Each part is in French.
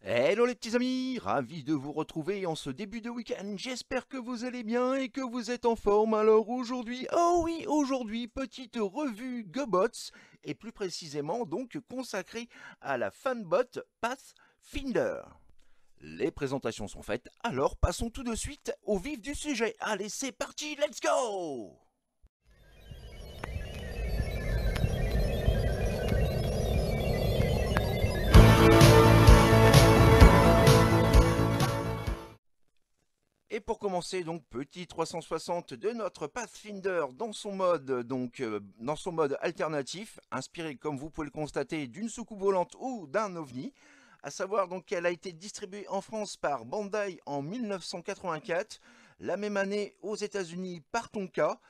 Hello les petits amis, ravi de vous retrouver en ce début de week-end, j'espère que vous allez bien et que vous êtes en forme, alors aujourd'hui, oh oui, aujourd'hui, petite revue GoBots, et plus précisément donc consacrée à la fanbot Pathfinder. Les présentations sont faites, alors passons tout de suite au vif du sujet, allez c'est parti, let's go pour commencer, donc petit 360 de notre Pathfinder dans son mode, donc euh, dans son mode alternatif, inspiré comme vous pouvez le constater d'une soucoupe volante ou d'un ovni, à savoir donc qu'elle a été distribuée en France par Bandai en 1984, la même année aux États-Unis par Tonka.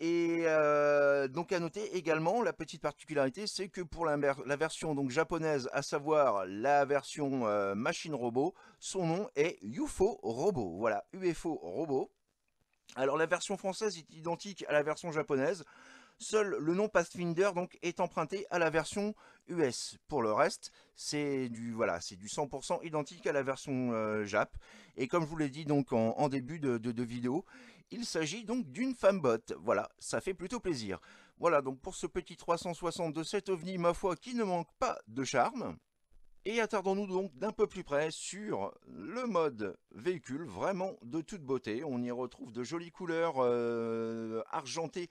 Et euh, donc à noter également la petite particularité, c'est que pour la, version donc japonaise, à savoir la version euh, machine robot, son nom est UFO Robot. Voilà, UFO Robot. Alors la version française est identique à la version japonaise. Seul le nom Pathfinder donc est emprunté à la version US. Pour le reste, c'est du voilà, du 100% identique à la version euh, Jap. Et comme je vous l'ai dit donc en, début de vidéo, il s'agit donc d'une femme botte. Voilà, ça fait plutôt plaisir. Voilà donc pour ce petit 360 de cet ovni, ma foi, qui ne manque pas de charme. Et attardons-nous donc d'un peu plus près sur le mode véhicule, vraiment de toute beauté. On y retrouve de jolies couleurs euh, argentées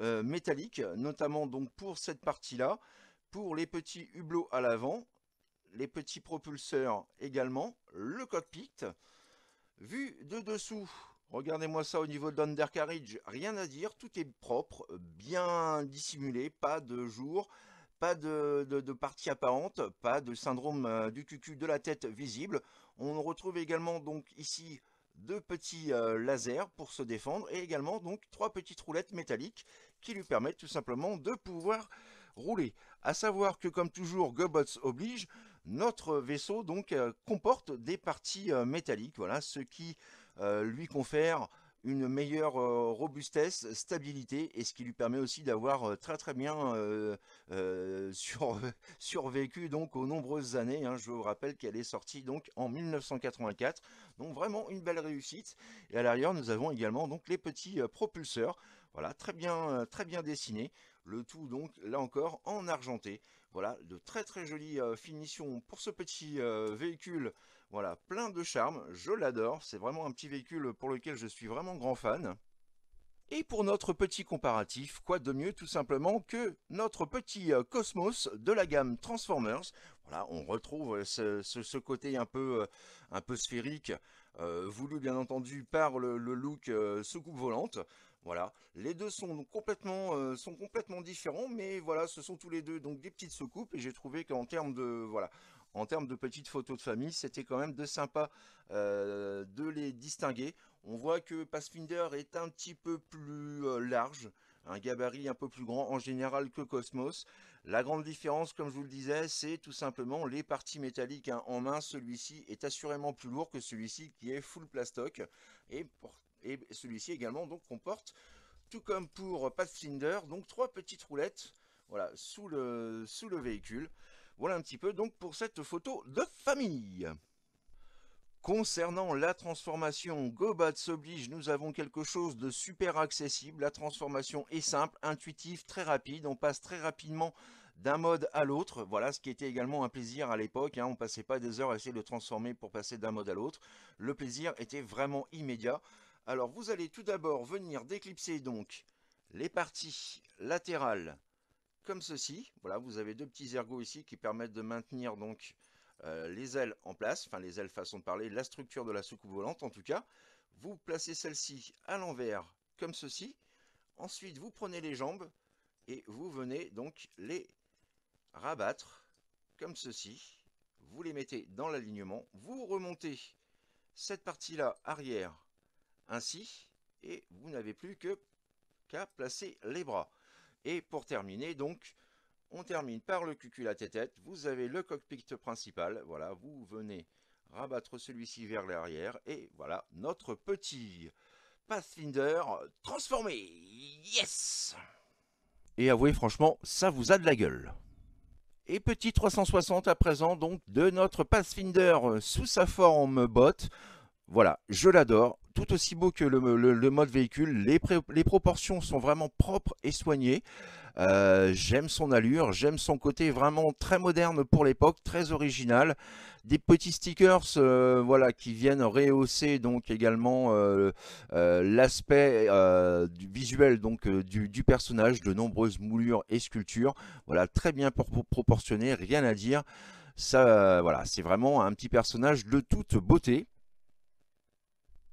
euh, métalliques, notamment donc pour cette partie-là, pour les petits hublots à l'avant, les petits propulseurs également, le cockpit. Vu de dessous, Regardez-moi ça au niveau de rien à dire, tout est propre, bien dissimulé, pas de jour, pas de, partie apparente, pas de syndrome euh, du cucu de la tête visible. On retrouve également donc ici deux petits euh, lasers pour se défendre et également donc trois petites roulettes métalliques qui lui permettent tout simplement de pouvoir rouler. À savoir que comme toujours Gobots oblige, notre vaisseau donc euh, comporte des parties métalliques, voilà, ce qui euh, lui confère une meilleure euh, robustesse, stabilité, et ce qui lui permet aussi d'avoir euh, très très bien survécu donc aux nombreuses années. Hein. Je vous rappelle qu'elle est sortie donc en 1984, donc vraiment une belle réussite. Et à l'arrière, nous avons également donc les petits propulseurs, voilà, très bien, très bien dessiné. Le tout donc là encore en argenté. Voilà, de très très jolies finitions pour ce petit véhicule voilà, plein de charme, je l'adore, c'est vraiment un petit véhicule pour lequel je suis vraiment grand fan. Et pour notre petit comparatif, quoi de mieux tout simplement que notre petit euh, Cosmos de la gamme Transformers. Voilà, on retrouve euh, ce, côté un peu, euh, un peu sphérique, voulu bien entendu par le, look euh, soucoupe volante. Voilà, les deux sont complètement, sont complètement différents, mais voilà, ce sont tous les deux donc des petites soucoupes, et j'ai trouvé qu'en termes de, voilà, en termes de petites photos de famille, c'était quand même de sympa euh, de les distinguer. On voit que Pathfinder est un petit peu plus euh, large, un gabarit un peu plus grand en général que Cosmos. La grande différence, comme je vous le disais, c'est tout simplement les parties métalliques hein. en main. Celui-ci est assurément plus lourd que celui-ci qui est full plastoc. Et, et celui-ci également donc comporte, tout comme pour Pathfinder, donc trois petites roulettes voilà, sous, le, sous le véhicule. Voilà un petit peu donc pour cette photo de famille. Concernant la transformation GoBad s'oblige, nous avons quelque chose de super accessible. La transformation est simple, intuitive, très rapide. On passe très rapidement d'un mode à l'autre. Voilà ce qui était également un plaisir à l'époque. Hein. On ne passait pas des heures à essayer de transformer pour passer d'un mode à l'autre. Le plaisir était vraiment immédiat. Alors vous allez tout d'abord venir déclipser donc les parties latérales comme ceci. Voilà, vous avez deux petits ergots ici qui permettent de maintenir donc euh, les ailes en place, enfin les ailes façon de parler, la structure de la soucoupe volante en tout cas. Vous placez celle-ci à l'envers comme ceci. Ensuite, vous prenez les jambes et vous venez donc les rabattre comme ceci. Vous les mettez dans l'alignement. Vous remontez cette partie-là arrière ainsi et vous n'avez plus que qu'à placer les bras. Et pour terminer, donc, on termine par le cucul à tête-tête. Vous avez le cockpit principal. Voilà, vous venez rabattre celui-ci vers l'arrière. Et voilà, notre petit Pathfinder transformé. Yes Et avouez franchement, ça vous a de la gueule. Et petit 360 à présent, donc, de notre Pathfinder sous sa forme botte. Voilà, je l'adore, tout aussi beau que le, mode véhicule. Les, les, proportions sont vraiment propres et soignées. Euh, j'aime son allure, j'aime son côté vraiment très moderne pour l'époque, très original. Des petits stickers euh, voilà, qui viennent rehausser donc également euh, l'aspect visuel donc, du, personnage, de nombreuses moulures et sculptures. Voilà, très bien pour, pour proportionné, rien à dire. Ça, voilà, c'est vraiment un petit personnage de toute beauté.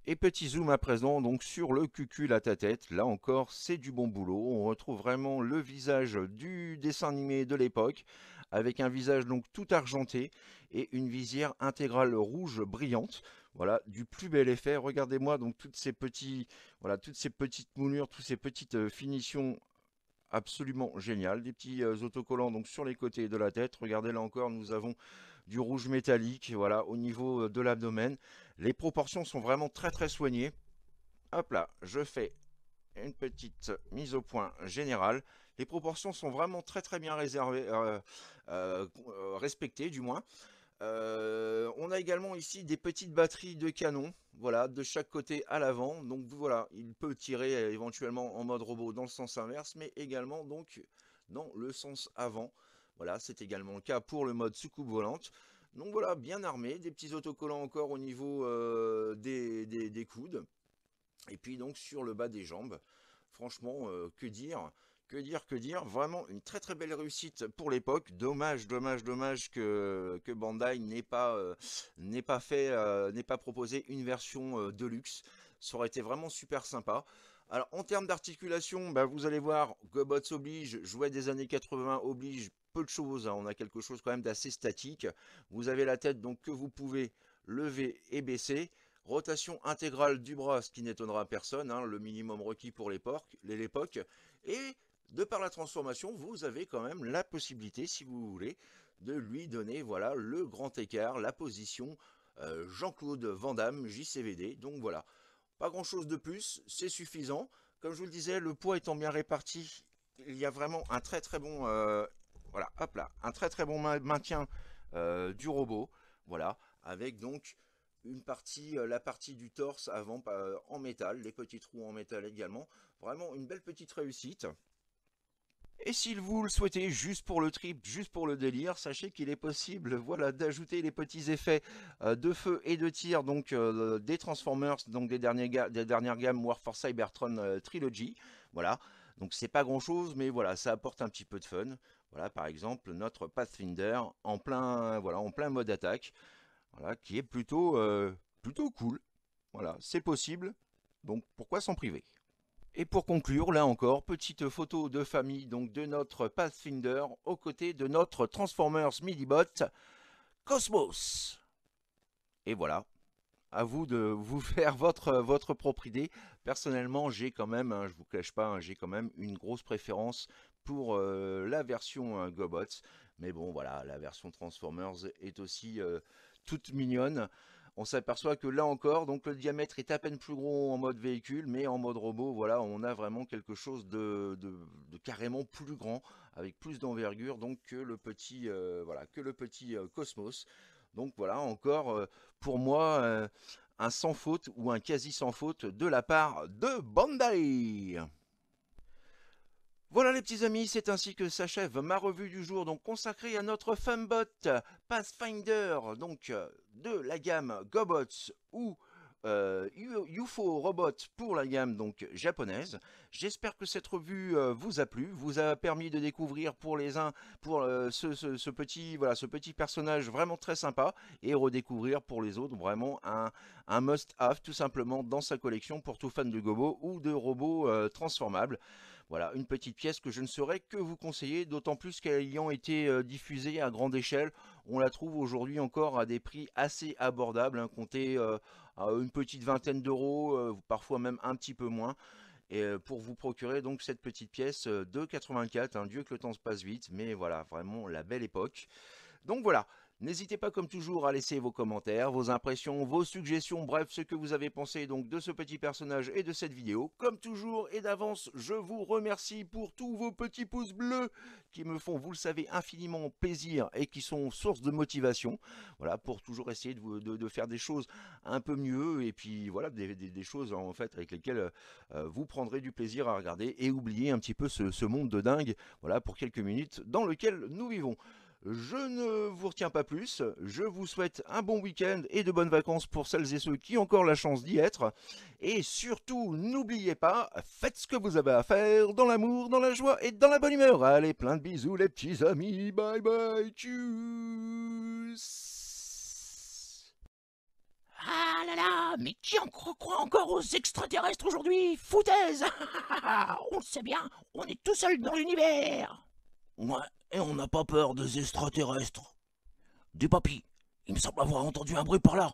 Et petit zoom à présent donc sur le cucul à ta tête, là encore c'est du bon boulot, on retrouve vraiment le visage du dessin animé de l'époque, avec un visage donc tout argenté et une visière intégrale rouge brillante, voilà du plus bel effet, regardez-moi donc toutes ces, petits, voilà, toutes ces petites moulures, toutes ces petites euh, finitions absolument géniales, des petits euh, autocollants donc sur les côtés de la tête, regardez là encore nous avons du rouge métallique, voilà, au niveau euh, de l'abdomen. Les proportions sont vraiment très très soignées. Hop là, je fais une petite mise au point générale. Les proportions sont vraiment très très bien réservées, euh, euh, respectées du moins. on a également ici des petites batteries de canon, voilà, de chaque côté à l'avant. Donc voilà, il peut tirer éventuellement en mode robot dans le sens inverse, mais également donc dans le sens avant. Voilà, c'est également le cas pour le mode soucoupe volante. Donc voilà, bien armé, des petits autocollants encore au niveau euh, des, coudes. Et puis donc sur le bas des jambes, franchement, euh, que dire que dire, que dire, vraiment une très très belle réussite pour l'époque. Dommage, dommage, dommage que, Bandai n'ait pas, euh, pas fait, pas proposé une version Deluxe. de luxe. Ça aurait été vraiment super sympa. Alors en termes d'articulation, bah, vous allez voir, Gobots oblige, jouet des années 80 oblige, de choses. Hein. On a quelque chose quand même d'assez statique. Vous avez la tête donc que vous pouvez lever et baisser. Rotation intégrale du bras, ce qui n'étonnera personne, hein, le minimum requis pour l'époque. Et de par la transformation, vous avez quand même la possibilité, si vous voulez, de lui donner voilà, le grand écart, la position euh, Jean-Claude Van JCVD. Donc voilà, pas grand-chose de plus, c'est suffisant. Comme je vous le disais, le poids étant bien réparti, il y a vraiment un très très bon euh, voilà, hop là, un très très bon maintien euh, du robot, voilà, avec donc une partie, euh, la partie du torse avant en métal, les petits trous en métal également. Vraiment une belle petite réussite. Et si vous le souhaitez, juste pour le trip, juste pour le délire, sachez qu'il est possible voilà, d'ajouter les petits effets euh, de feu et de tir donc, des Transformers, donc des, derniers des dernières gammes for Cybertron Trilogy. Voilà, donc c'est pas grand chose, mais voilà, ça apporte un petit peu de fun. Voilà, par exemple, notre Pathfinder en plein, voilà, en plein mode attaque, voilà, qui est plutôt, euh, plutôt cool. Voilà, c'est possible, donc pourquoi s'en priver et pour conclure, là encore, petite photo de famille donc de notre Pathfinder aux côtés de notre Transformers Midibot Cosmos. Et voilà, à vous de vous faire votre, votre propre idée. Personnellement, j'ai quand même, hein, je vous cache pas, hein, j'ai quand même une grosse préférence pour euh, la version euh, GoBots. Mais bon, voilà, la version Transformers est aussi euh, toute mignonne. On s'aperçoit que là encore, donc le diamètre est à peine plus gros en mode véhicule, mais en mode robot, voilà, on a vraiment quelque chose de, de carrément plus grand, avec plus d'envergure, donc que le petit, voilà, que le petit Cosmos. Donc voilà, encore euh, pour moi, euh, un sans faute ou un quasi sans faute de la part de Bandai. Voilà les petits amis, c'est ainsi que s'achève ma revue du jour donc consacrée à notre fanbot Pathfinder donc euh, de la gamme Gobots ou euh, UFO Robot pour la gamme donc japonaise. J'espère que cette revue euh, vous a plu, vous a permis de découvrir pour les uns pour euh, ce, petit voilà ce petit personnage vraiment très sympa et redécouvrir pour les autres vraiment un, must-have tout simplement dans sa collection pour tout fan de Gobo ou de robots transformables. Voilà, une petite pièce que je ne saurais que vous conseiller, d'autant plus qu'elle ayant été diffusée à grande échelle, on la trouve aujourd'hui encore à des prix assez abordables, hein, comptez une petite vingtaine d'euros, euh, parfois même un petit peu moins. Et euh, pour vous procurer donc cette petite pièce euh, de 84, un Dieu que le temps se passe vite, mais voilà, vraiment la belle époque. Donc voilà, N'hésitez pas comme toujours à laisser vos commentaires, vos impressions, vos suggestions, bref ce que vous avez pensé donc de ce petit personnage et de cette vidéo. Comme toujours et d'avance, je vous remercie pour tous vos petits pouces bleus qui me font, vous le savez, infiniment plaisir et qui sont source de motivation. Voilà, pour toujours essayer de, faire des choses un peu mieux et puis voilà, des, choses en fait avec lesquelles euh, euh, vous prendrez du plaisir à regarder et oublier un petit peu ce, ce monde de dingue, voilà, pour quelques minutes dans lequel nous vivons. Je ne vous retiens pas plus, je vous souhaite un bon week-end et de bonnes vacances pour celles et ceux qui ont encore la chance d'y être. Et surtout, n'oubliez pas, faites ce que vous avez à faire dans l'amour, dans la joie et dans la bonne humeur. Allez, plein de bisous les petits amis, bye bye, tchuss Ah là là, mais qui en croit encore aux extraterrestres aujourd'hui Foutaise On le sait bien, on est tout seul dans l'univers Ouais, et on n'a pas peur des extraterrestres. Du papy, il me semble avoir entendu un bruit par là.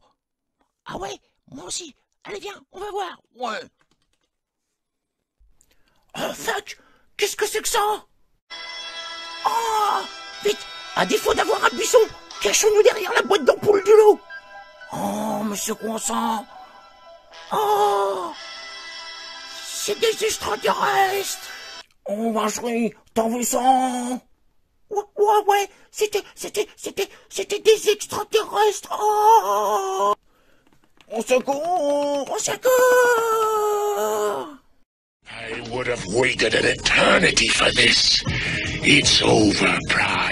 Ah ouais, moi aussi. Allez, viens, on va voir. Ouais. Oh fuck Qu'est-ce que c'est que ça Oh Vite À défaut d'avoir un buisson, cachons-nous derrière la boîte d'ampoule du lot Oh, monsieur sent Oh C'est des extraterrestres on va jouer dans le sang. Ouais, ouais, ouais. C'était, c'était, c'était, c'était des extraterrestres. Oh on secoue, on secoue. I would have waited an eternity for this. It's over, Pride.